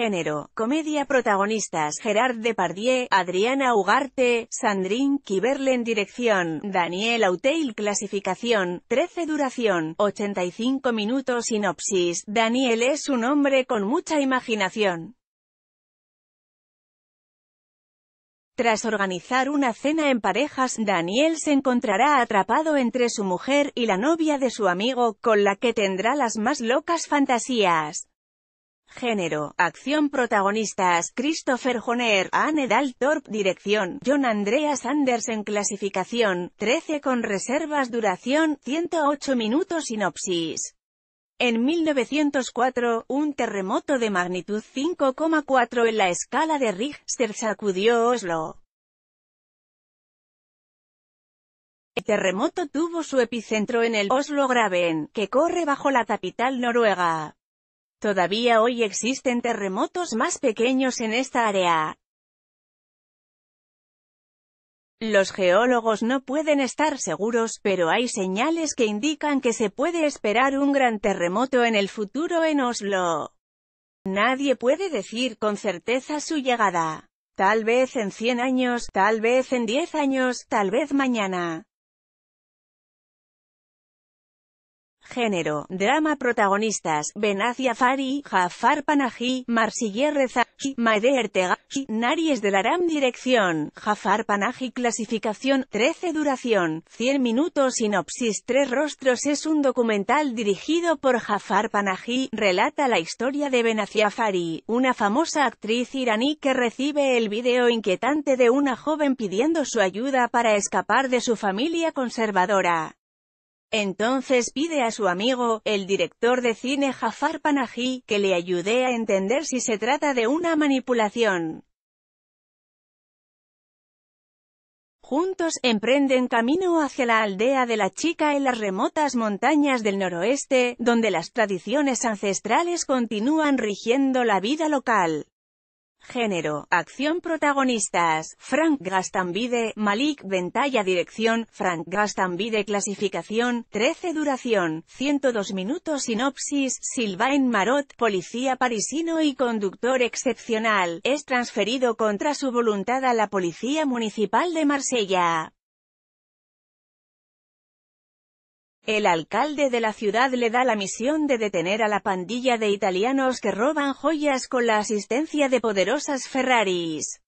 género, comedia protagonistas Gerard Depardieu, Adriana Ugarte, Sandrine en dirección, Daniel Auteil clasificación, 13 duración, 85 minutos sinopsis, Daniel es un hombre con mucha imaginación. Tras organizar una cena en parejas, Daniel se encontrará atrapado entre su mujer y la novia de su amigo, con la que tendrá las más locas fantasías. Género, acción protagonistas, Christopher Joner, Anne Daltorp, dirección, John Andreas Andersen clasificación, 13 con reservas duración, 108 minutos sinopsis. En 1904, un terremoto de magnitud 5,4 en la escala de Richter sacudió Oslo. El terremoto tuvo su epicentro en el Oslo Graben, que corre bajo la capital noruega. Todavía hoy existen terremotos más pequeños en esta área. Los geólogos no pueden estar seguros, pero hay señales que indican que se puede esperar un gran terremoto en el futuro en Oslo. Nadie puede decir con certeza su llegada. Tal vez en 100 años, tal vez en 10 años, tal vez mañana. Género, drama protagonistas, Benazia Fari, Jafar Panahi, Marsiller Reza, Maide Ertega, Naries del Aram Dirección, Jafar Panahi Clasificación, 13 Duración, 100 minutos Sinopsis Tres Rostros es un documental dirigido por Jafar Panahi, relata la historia de Benazia Fari, una famosa actriz iraní que recibe el video inquietante de una joven pidiendo su ayuda para escapar de su familia conservadora. Entonces pide a su amigo, el director de cine Jafar Panahi, que le ayude a entender si se trata de una manipulación. Juntos, emprenden camino hacia la aldea de la chica en las remotas montañas del noroeste, donde las tradiciones ancestrales continúan rigiendo la vida local. Género, acción protagonistas, Frank Gastambide, Malik Ventalla Dirección, Frank Gastambide Clasificación, 13 Duración, 102 minutos Sinopsis, Sylvain Marot, policía parisino y conductor excepcional, es transferido contra su voluntad a la Policía Municipal de Marsella. El alcalde de la ciudad le da la misión de detener a la pandilla de italianos que roban joyas con la asistencia de poderosas Ferraris.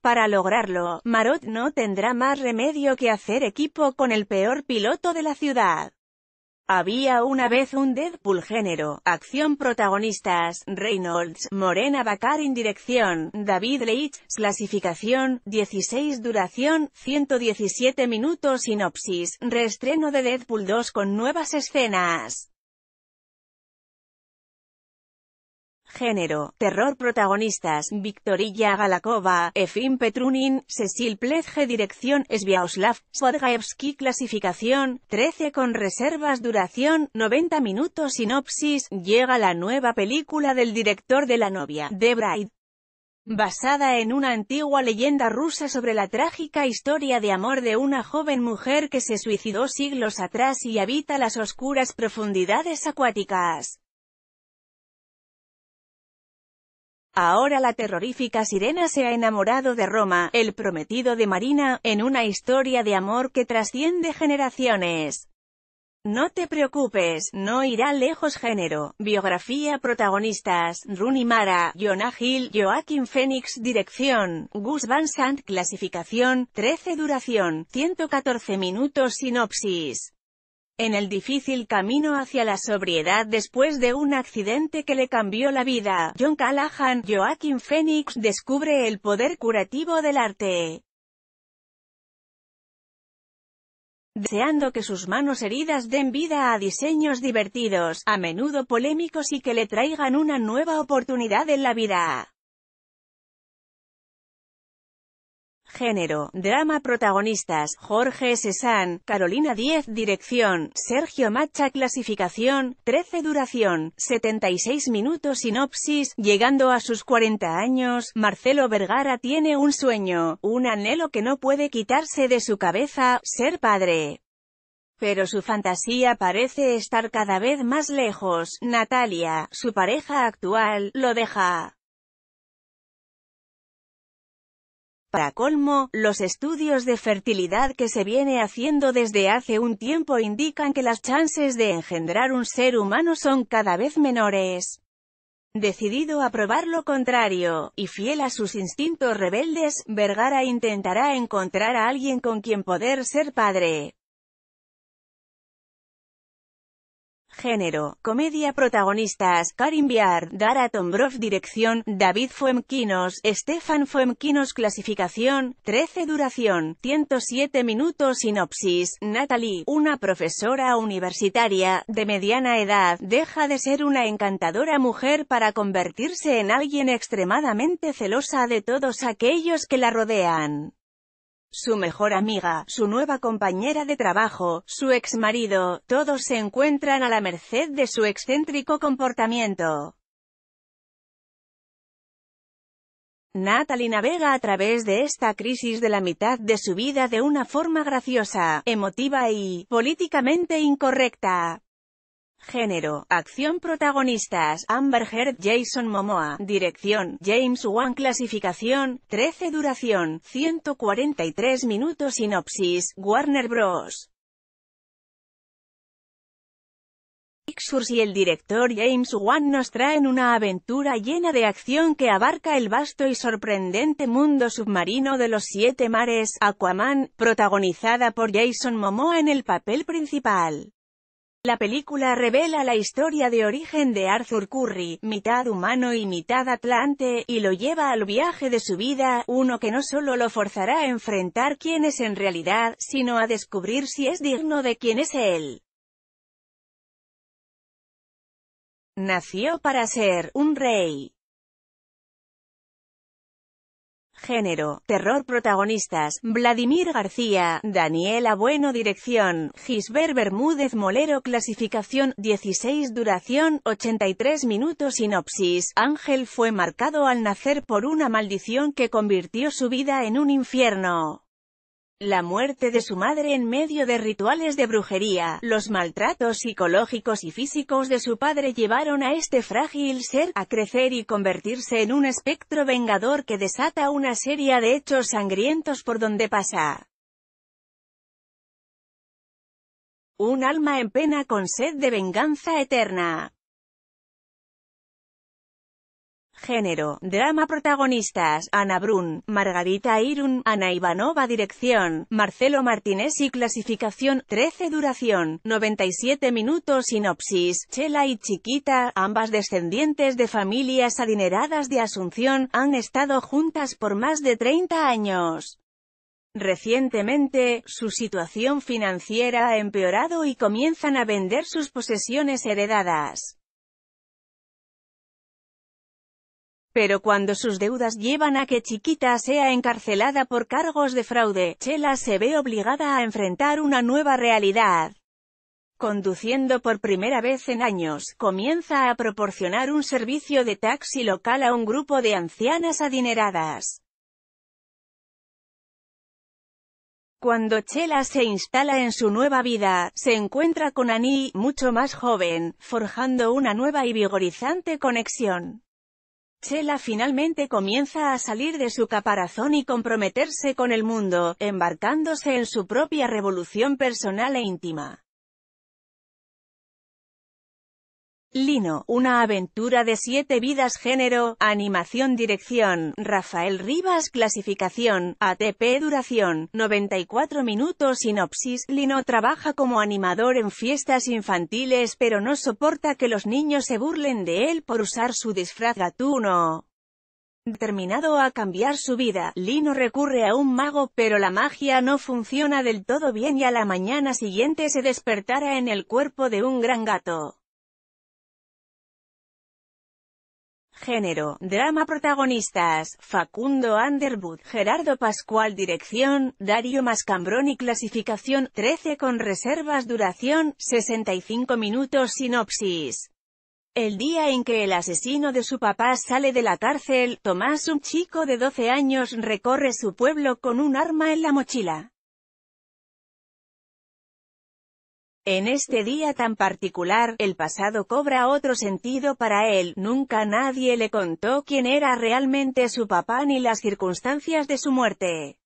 Para lograrlo, Marot no tendrá más remedio que hacer equipo con el peor piloto de la ciudad. Había una vez un Deadpool género, acción protagonistas, Reynolds, Morena Bacar dirección, David Leitch, clasificación, 16 duración, 117 minutos sinopsis, reestreno de Deadpool 2 con nuevas escenas. Género, terror protagonistas, Victorilla Galakova, Efim Petrunin, Cecil Pledge Dirección, Sviaoslav, Swadgaevsky Clasificación, 13 con reservas Duración, 90 minutos Sinopsis, llega la nueva película del director de la novia, The Bride basada en una antigua leyenda rusa sobre la trágica historia de amor de una joven mujer que se suicidó siglos atrás y habita las oscuras profundidades acuáticas. Ahora la terrorífica sirena se ha enamorado de Roma, el prometido de Marina, en una historia de amor que trasciende generaciones. No te preocupes, no irá lejos género. Biografía protagonistas, Rooney Mara, Jonah Hill, Joaquin Phoenix dirección, Gus Van Sant clasificación, 13 duración, 114 minutos sinopsis en el difícil camino hacia la sobriedad después de un accidente que le cambió la vida. John Callahan, Joaquin Phoenix, descubre el poder curativo del arte. deseando que sus manos heridas den vida a diseños divertidos, a menudo polémicos y que le traigan una nueva oportunidad en la vida. Género, drama protagonistas, Jorge Cezanne, Carolina 10 dirección, Sergio Macha clasificación, 13 duración, 76 minutos sinopsis, llegando a sus 40 años, Marcelo Vergara tiene un sueño, un anhelo que no puede quitarse de su cabeza, ser padre. Pero su fantasía parece estar cada vez más lejos, Natalia, su pareja actual, lo deja. Para colmo, los estudios de fertilidad que se viene haciendo desde hace un tiempo indican que las chances de engendrar un ser humano son cada vez menores. Decidido a probar lo contrario, y fiel a sus instintos rebeldes, Vergara intentará encontrar a alguien con quien poder ser padre. Género, comedia protagonistas, Karim Biar, Dara Tombrov dirección, David Fuemkinos, Stefan Fuemkinos, clasificación, 13 duración, 107 minutos sinopsis, Natalie, una profesora universitaria, de mediana edad, deja de ser una encantadora mujer para convertirse en alguien extremadamente celosa de todos aquellos que la rodean su mejor amiga, su nueva compañera de trabajo, su ex marido, todos se encuentran a la merced de su excéntrico comportamiento. Natalie navega a través de esta crisis de la mitad de su vida de una forma graciosa, emotiva y políticamente incorrecta. Género, acción protagonistas, Amber Heard, Jason Momoa, dirección, James Wan clasificación, 13 duración, 143 minutos sinopsis, Warner Bros. Xurs y el director James Wan nos traen una aventura llena de acción que abarca el vasto y sorprendente mundo submarino de los siete mares, Aquaman, protagonizada por Jason Momoa en el papel principal. La película revela la historia de origen de Arthur Curry, mitad humano y mitad atlante, y lo lleva al viaje de su vida, uno que no solo lo forzará a enfrentar quién es en realidad, sino a descubrir si es digno de quién es él. Nació para ser un rey. Género, terror protagonistas, Vladimir García, Daniela Bueno dirección, Gisbert Bermúdez Molero clasificación, 16 duración, 83 minutos sinopsis, Ángel fue marcado al nacer por una maldición que convirtió su vida en un infierno. La muerte de su madre en medio de rituales de brujería, los maltratos psicológicos y físicos de su padre llevaron a este frágil ser a crecer y convertirse en un espectro vengador que desata una serie de hechos sangrientos por donde pasa. Un alma en pena con sed de venganza eterna. Género, drama protagonistas, Ana Brun, Margarita Irun, Ana Ivanova dirección, Marcelo Martínez y clasificación, 13 duración, 97 minutos sinopsis, Chela y Chiquita, ambas descendientes de familias adineradas de Asunción, han estado juntas por más de 30 años. Recientemente, su situación financiera ha empeorado y comienzan a vender sus posesiones heredadas. Pero cuando sus deudas llevan a que Chiquita sea encarcelada por cargos de fraude, Chela se ve obligada a enfrentar una nueva realidad. Conduciendo por primera vez en años, comienza a proporcionar un servicio de taxi local a un grupo de ancianas adineradas. Cuando Chela se instala en su nueva vida, se encuentra con Annie, mucho más joven, forjando una nueva y vigorizante conexión. Chela finalmente comienza a salir de su caparazón y comprometerse con el mundo, embarcándose en su propia revolución personal e íntima. Lino, una aventura de siete vidas género, animación dirección, Rafael Rivas clasificación, ATP duración, 94 minutos sinopsis, Lino trabaja como animador en fiestas infantiles pero no soporta que los niños se burlen de él por usar su disfraz gatuno. Determinado a cambiar su vida, Lino recurre a un mago, pero la magia no funciona del todo bien y a la mañana siguiente se despertará en el cuerpo de un gran gato. Género, drama protagonistas, Facundo Underwood, Gerardo Pascual dirección, Dario Mascambroni clasificación, 13 con reservas duración, 65 minutos sinopsis. El día en que el asesino de su papá sale de la cárcel, Tomás, un chico de 12 años, recorre su pueblo con un arma en la mochila. En este día tan particular, el pasado cobra otro sentido para él, nunca nadie le contó quién era realmente su papá ni las circunstancias de su muerte.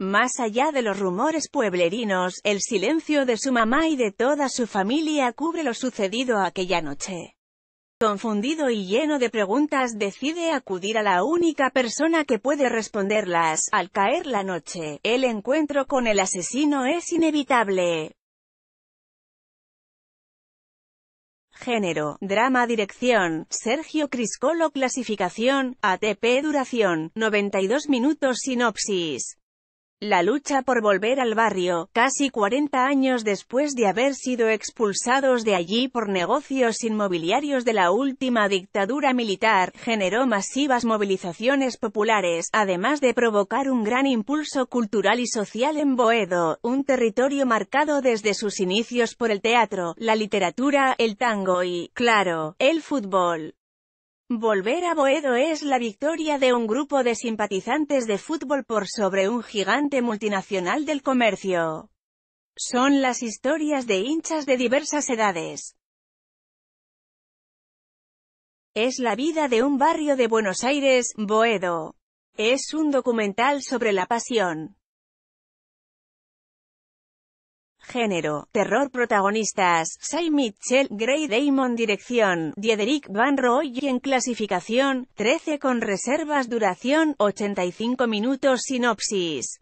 Más allá de los rumores pueblerinos, el silencio de su mamá y de toda su familia cubre lo sucedido aquella noche. Confundido y lleno de preguntas decide acudir a la única persona que puede responderlas. Al caer la noche, el encuentro con el asesino es inevitable. Género, drama dirección, Sergio Criscolo clasificación, ATP duración, 92 minutos sinopsis. La lucha por volver al barrio, casi 40 años después de haber sido expulsados de allí por negocios inmobiliarios de la última dictadura militar, generó masivas movilizaciones populares, además de provocar un gran impulso cultural y social en Boedo, un territorio marcado desde sus inicios por el teatro, la literatura, el tango y, claro, el fútbol. Volver a Boedo es la victoria de un grupo de simpatizantes de fútbol por sobre un gigante multinacional del comercio. Son las historias de hinchas de diversas edades. Es la vida de un barrio de Buenos Aires, Boedo. Es un documental sobre la pasión. Género, terror protagonistas, Sai Mitchell, Gray Damon dirección, Diederik Van en clasificación, 13 con reservas duración, 85 minutos sinopsis.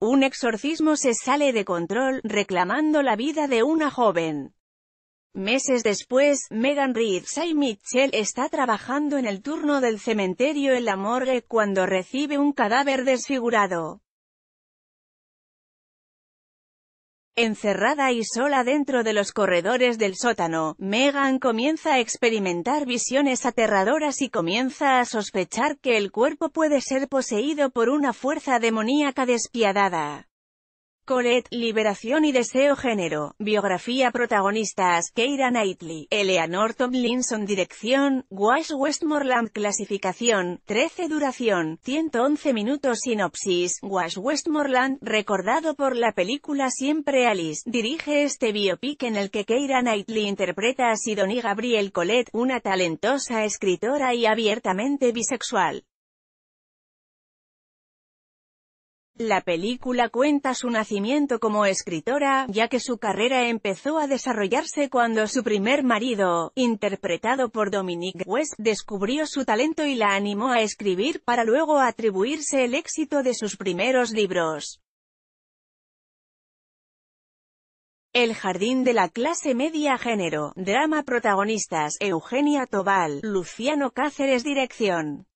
Un exorcismo se sale de control, reclamando la vida de una joven. Meses después, Megan Reed, Sai Mitchell, está trabajando en el turno del cementerio en la morgue cuando recibe un cadáver desfigurado. Encerrada y sola dentro de los corredores del sótano, Megan comienza a experimentar visiones aterradoras y comienza a sospechar que el cuerpo puede ser poseído por una fuerza demoníaca despiadada. Colette, Liberación y Deseo Género, Biografía Protagonistas, Keira Knightley, Eleanor Tomlinson Dirección, Wash Westmoreland Clasificación, 13 Duración, 111 minutos Sinopsis, Wash Westmoreland, recordado por la película Siempre Alice, dirige este biopic en el que Keira Knightley interpreta a Sidonie Gabriel Colette, una talentosa escritora y abiertamente bisexual. La película cuenta su nacimiento como escritora, ya que su carrera empezó a desarrollarse cuando su primer marido, interpretado por Dominic West, descubrió su talento y la animó a escribir para luego atribuirse el éxito de sus primeros libros. El jardín de la clase media género, drama protagonistas, Eugenia Tobal, Luciano Cáceres dirección.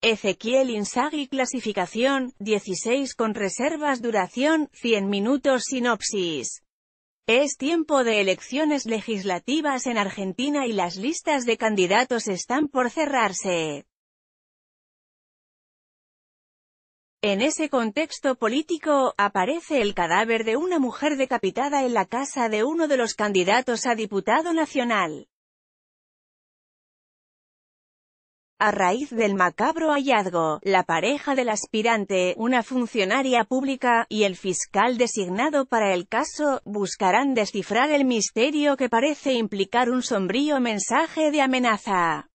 Ezequiel Insagi clasificación, 16 con reservas duración, 100 minutos sinopsis. Es tiempo de elecciones legislativas en Argentina y las listas de candidatos están por cerrarse. En ese contexto político, aparece el cadáver de una mujer decapitada en la casa de uno de los candidatos a diputado nacional. A raíz del macabro hallazgo, la pareja del aspirante, una funcionaria pública, y el fiscal designado para el caso, buscarán descifrar el misterio que parece implicar un sombrío mensaje de amenaza.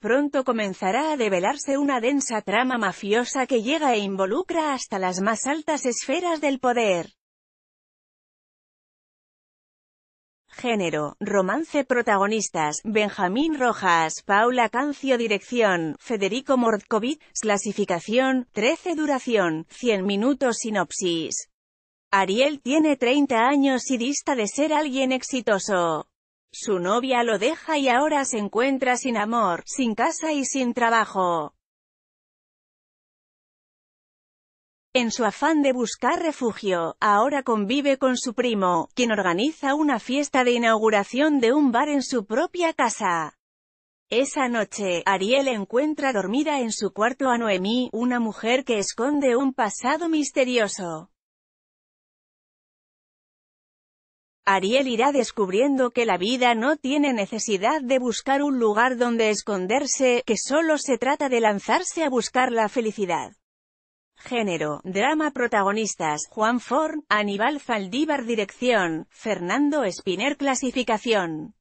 Pronto comenzará a develarse una densa trama mafiosa que llega e involucra hasta las más altas esferas del poder. Género, romance protagonistas, Benjamín Rojas, Paula Cancio dirección, Federico Mordkovic, clasificación, 13 duración, 100 minutos sinopsis. Ariel tiene 30 años y dista de ser alguien exitoso. Su novia lo deja y ahora se encuentra sin amor, sin casa y sin trabajo. En su afán de buscar refugio, ahora convive con su primo, quien organiza una fiesta de inauguración de un bar en su propia casa. Esa noche, Ariel encuentra dormida en su cuarto a Noemí, una mujer que esconde un pasado misterioso. Ariel irá descubriendo que la vida no tiene necesidad de buscar un lugar donde esconderse, que solo se trata de lanzarse a buscar la felicidad. Género, drama protagonistas, Juan Ford, Aníbal Faldívar, dirección, Fernando Spinner clasificación.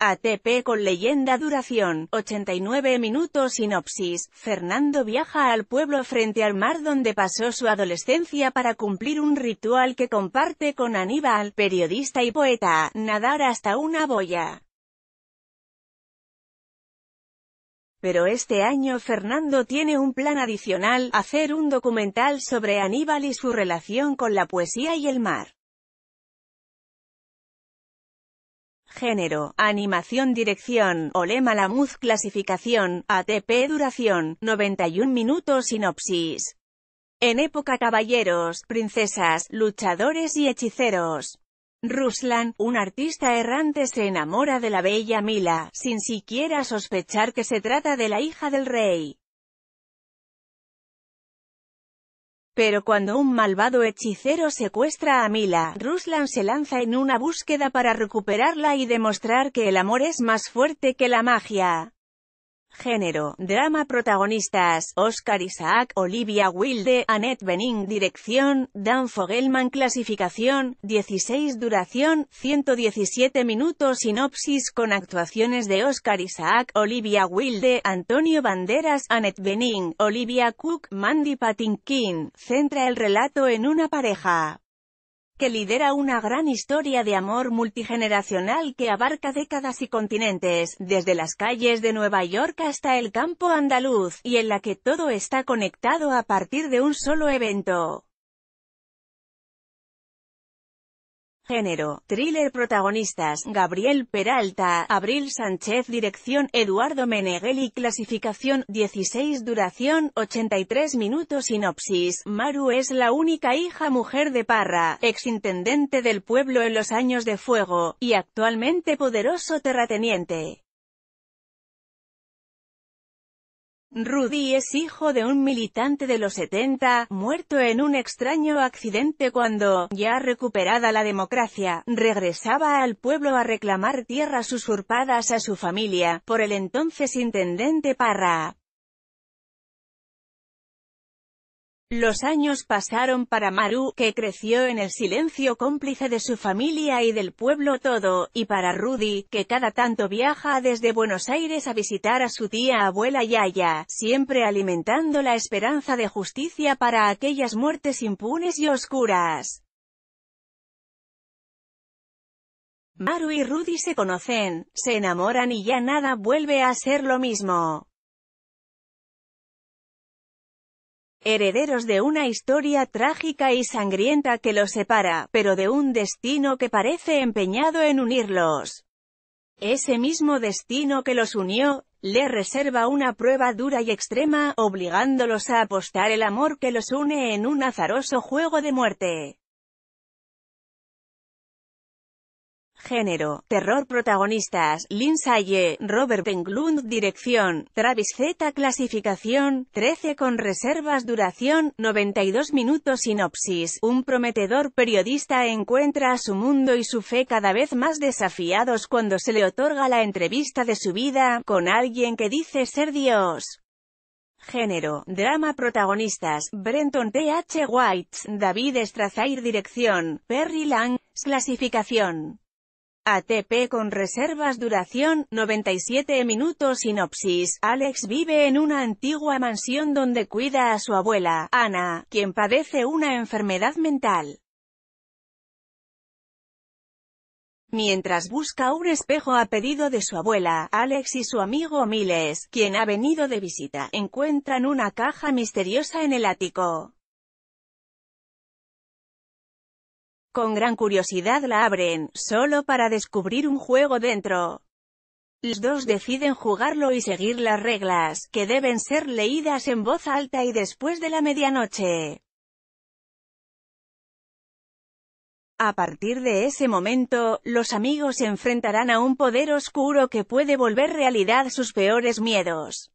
ATP con leyenda duración, 89 minutos sinopsis, Fernando viaja al pueblo frente al mar donde pasó su adolescencia para cumplir un ritual que comparte con Aníbal, periodista y poeta, nadar hasta una boya. Pero este año Fernando tiene un plan adicional, hacer un documental sobre Aníbal y su relación con la poesía y el mar. Género, animación Dirección, Olema Lamuz Clasificación, ATP Duración, 91 minutos Sinopsis. En época caballeros, princesas, luchadores y hechiceros. Ruslan, un artista errante se enamora de la bella Mila, sin siquiera sospechar que se trata de la hija del rey. Pero cuando un malvado hechicero secuestra a Mila, Ruslan se lanza en una búsqueda para recuperarla y demostrar que el amor es más fuerte que la magia. Género, drama protagonistas, Oscar Isaac, Olivia Wilde, Annette Bening, dirección, Dan Fogelman, clasificación, 16 duración, 117 minutos, sinopsis con actuaciones de Oscar Isaac, Olivia Wilde, Antonio Banderas, Annette Bening, Olivia Cook, Mandy Patinkin, centra el relato en una pareja, que lidera una gran historia de amor multigeneracional que abarca décadas y continentes, desde las calles de Nueva York hasta el campo andaluz, y en la que todo está conectado a partir de un solo evento. Género, thriller protagonistas, Gabriel Peralta, Abril Sánchez Dirección, Eduardo Meneghelli Clasificación, 16 Duración, 83 minutos Sinopsis, Maru es la única hija mujer de Parra, exintendente del pueblo en los años de fuego, y actualmente poderoso terrateniente. Rudy es hijo de un militante de los 70, muerto en un extraño accidente cuando, ya recuperada la democracia, regresaba al pueblo a reclamar tierras usurpadas a su familia, por el entonces intendente Parra. Los años pasaron para Maru, que creció en el silencio cómplice de su familia y del pueblo todo, y para Rudy, que cada tanto viaja desde Buenos Aires a visitar a su tía abuela Yaya, siempre alimentando la esperanza de justicia para aquellas muertes impunes y oscuras. Maru y Rudy se conocen, se enamoran y ya nada vuelve a ser lo mismo. herederos de una historia trágica y sangrienta que los separa, pero de un destino que parece empeñado en unirlos. Ese mismo destino que los unió, le reserva una prueba dura y extrema, obligándolos a apostar el amor que los une en un azaroso juego de muerte. Género, terror protagonistas, Saye, Robert Englund dirección, Travis Z clasificación, 13 con reservas duración, 92 minutos sinopsis, un prometedor periodista encuentra a su mundo y su fe cada vez más desafiados cuando se le otorga la entrevista de su vida, con alguien que dice ser Dios. Género, drama protagonistas, Brenton th H. White, David Strazair dirección, Perry Lang, clasificación. ATP con reservas duración, 97 minutos Sinopsis, Alex vive en una antigua mansión donde cuida a su abuela, Ana, quien padece una enfermedad mental. Mientras busca un espejo a pedido de su abuela, Alex y su amigo Miles, quien ha venido de visita, encuentran una caja misteriosa en el ático. Con gran curiosidad la abren, solo para descubrir un juego dentro. Los dos deciden jugarlo y seguir las reglas, que deben ser leídas en voz alta y después de la medianoche. A partir de ese momento, los amigos se enfrentarán a un poder oscuro que puede volver realidad sus peores miedos.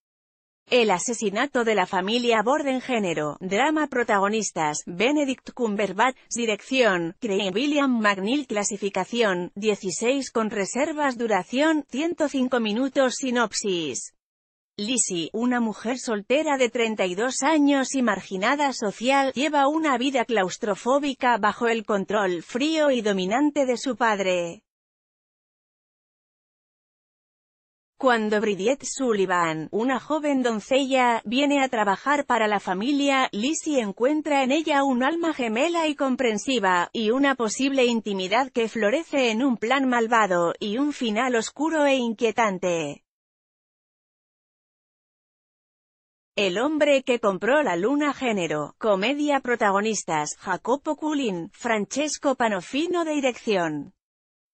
El asesinato de la familia Borden Género, drama protagonistas, Benedict Cumberbatch, dirección, Craig William McNeil clasificación, 16 con reservas duración, 105 minutos sinopsis. Lizzie, una mujer soltera de 32 años y marginada social, lleva una vida claustrofóbica bajo el control frío y dominante de su padre. Cuando Bridget Sullivan, una joven doncella, viene a trabajar para la familia, Lizzie encuentra en ella un alma gemela y comprensiva, y una posible intimidad que florece en un plan malvado, y un final oscuro e inquietante. El hombre que compró la luna género, comedia protagonistas, Jacopo Culin, Francesco Panofino de dirección.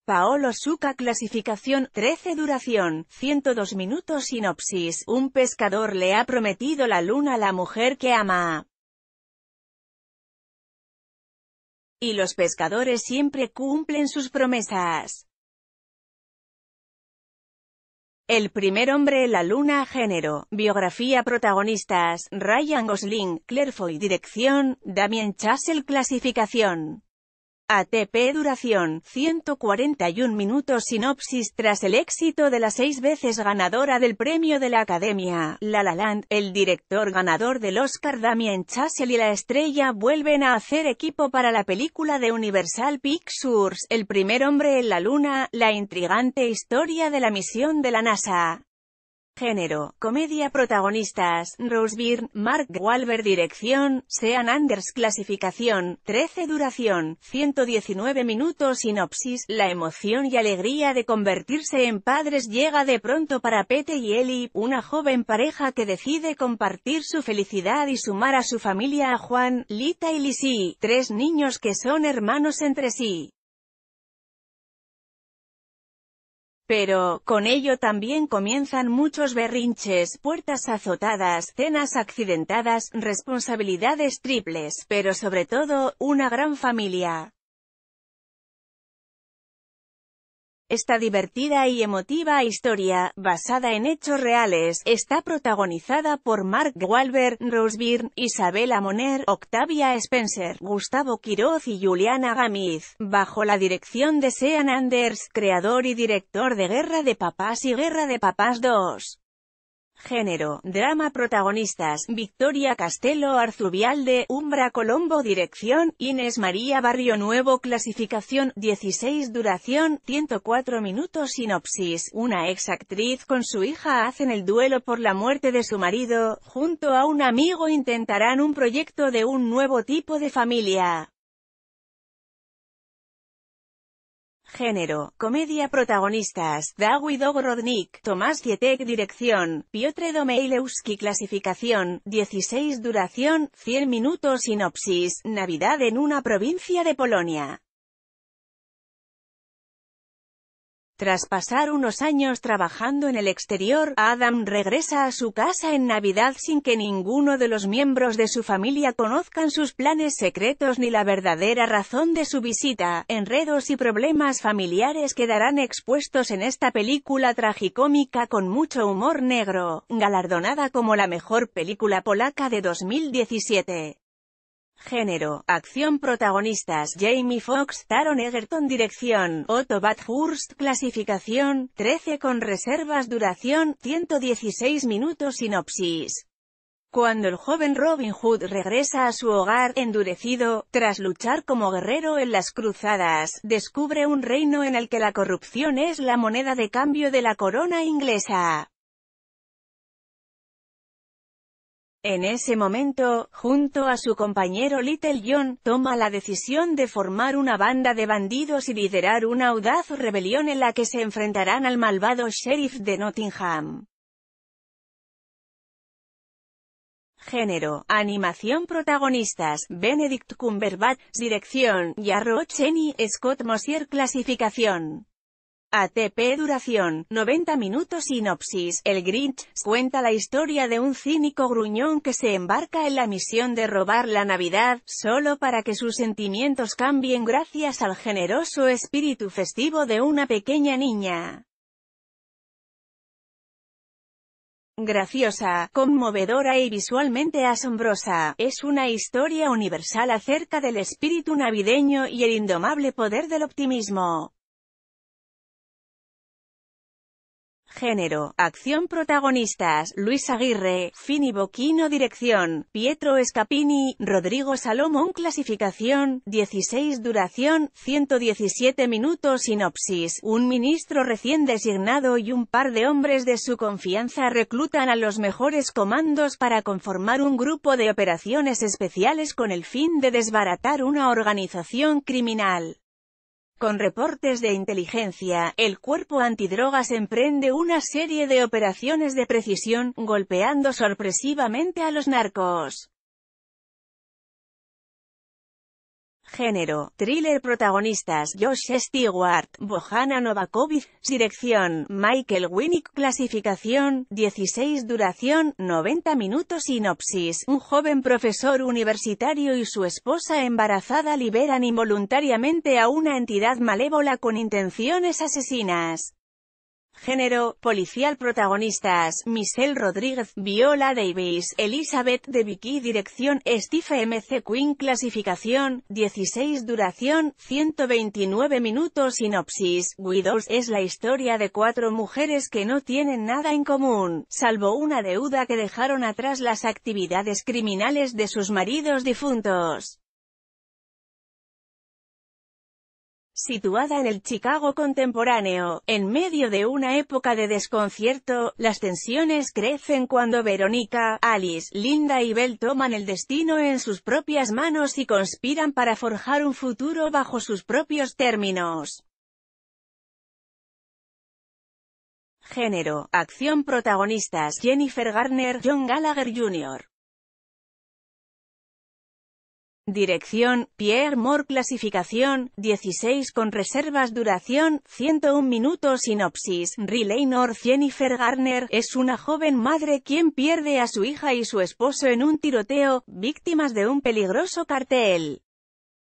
Paolo Suca clasificación 13 duración, 102 minutos sinopsis, un pescador le ha prometido la luna a la mujer que ama. Y los pescadores siempre cumplen sus promesas. El primer hombre la luna género, biografía protagonistas, Ryan Gosling, Foy dirección, Damien Chassel clasificación. ATP Duración, 141 minutos Sinopsis Tras el éxito de la seis veces ganadora del premio de la Academia, La La Land, el director ganador del Oscar Damien Chassel y la estrella vuelven a hacer equipo para la película de Universal Pictures, El primer hombre en la luna, la intrigante historia de la misión de la NASA. Género, comedia protagonistas, Rose Byrne, Mark Wahlberg dirección, Sean Anders clasificación, 13 duración, 119 minutos sinopsis, la emoción y alegría de convertirse en padres llega de pronto para Pete y Ellie, una joven pareja que decide compartir su felicidad y sumar a su familia a Juan, Lita y Lisi, tres niños que son hermanos entre sí. Pero, con ello también comienzan muchos berrinches, puertas azotadas, cenas accidentadas, responsabilidades triples, pero sobre todo, una gran familia. Esta divertida y emotiva historia, basada en hechos reales, está protagonizada por Mark Wahlberg, Rose Byrne, Isabella Moner, Octavia Spencer, Gustavo Quiroz y Juliana Gamiz, bajo la dirección de Sean Anders, creador y director de Guerra de Papás y Guerra de Papás 2. Género, drama protagonistas, Victoria Castelo Arzubialde, Umbra Colombo Dirección, Inés María Barrio Nuevo Clasificación, 16 Duración, 104 minutos Sinopsis, una ex actriz con su hija hacen el duelo por la muerte de su marido, junto a un amigo intentarán un proyecto de un nuevo tipo de familia. Género, comedia protagonistas, dawid Ogrodnik, Tomás Dietek. dirección, Piotr Domeilewski clasificación, 16 duración, 100 minutos sinopsis, Navidad en una provincia de Polonia. Tras pasar unos años trabajando en el exterior, Adam regresa a su casa en Navidad sin que ninguno de los miembros de su familia conozcan sus planes secretos ni la verdadera razón de su visita. Enredos y problemas familiares quedarán expuestos en esta película tragicómica con mucho humor negro, galardonada como la mejor película polaca de 2017. Género, acción protagonistas, Jamie Foxx, Taron Egerton dirección, Otto Bathurst clasificación, 13 con reservas duración, 116 minutos sinopsis. Cuando el joven Robin Hood regresa a su hogar, endurecido, tras luchar como guerrero en las cruzadas, descubre un reino en el que la corrupción es la moneda de cambio de la corona inglesa. En ese momento, junto a su compañero Little John, toma la decisión de formar una banda de bandidos y liderar una audaz rebelión en la que se enfrentarán al malvado sheriff de Nottingham. Género, animación protagonistas, Benedict Cumberbatch, dirección, Yarrow Cheney, Scott Mosier clasificación. ATP Duración, 90 minutos Sinopsis, el Grinch, cuenta la historia de un cínico gruñón que se embarca en la misión de robar la Navidad, solo para que sus sentimientos cambien gracias al generoso espíritu festivo de una pequeña niña. graciosa, conmovedora y visualmente asombrosa, es una historia universal acerca del espíritu navideño y el indomable poder del optimismo. Género, acción protagonistas, Luis Aguirre, Fini Boquino dirección, Pietro Scapini, Rodrigo Salomón clasificación, 16 duración, 117 minutos sinopsis, un ministro recién designado y un par de hombres de su confianza reclutan a los mejores comandos para conformar un grupo de operaciones especiales con el fin de desbaratar una organización criminal. Con reportes de inteligencia, el cuerpo antidrogas emprende una serie de operaciones de precisión, golpeando sorpresivamente a los narcos. Género, thriller protagonistas Josh Stewart, Bohana Novakovic, dirección, Michael Winnick, clasificación, 16 duración, 90 minutos sinopsis, un joven profesor universitario y su esposa embarazada liberan involuntariamente a una entidad malévola con intenciones asesinas. Género, policial protagonistas, Michelle Rodríguez, Viola Davis, Elizabeth de Vicky Dirección, Steve MC Queen Clasificación, 16 Duración, 129 minutos Sinopsis, Widows es la historia de cuatro mujeres que no tienen nada en común, salvo una deuda que dejaron atrás las actividades criminales de sus maridos difuntos. Situada en el Chicago contemporáneo, en medio de una época de desconcierto, las tensiones crecen cuando Verónica, Alice, Linda y Bell toman el destino en sus propias manos y conspiran para forjar un futuro bajo sus propios términos. Género, acción protagonistas, Jennifer Garner, John Gallagher Jr. Dirección, Pierre Moore Clasificación, 16 con reservas Duración, 101 minutos Sinopsis, Riley Jennifer Garner, es una joven madre quien pierde a su hija y su esposo en un tiroteo, víctimas de un peligroso cartel.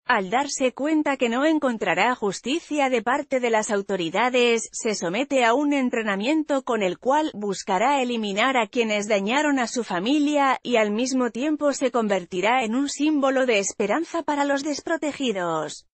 Al darse cuenta que no encontrará justicia de parte de las autoridades, se somete a un entrenamiento con el cual buscará eliminar a quienes dañaron a su familia, y al mismo tiempo se convertirá en un símbolo de esperanza para los desprotegidos.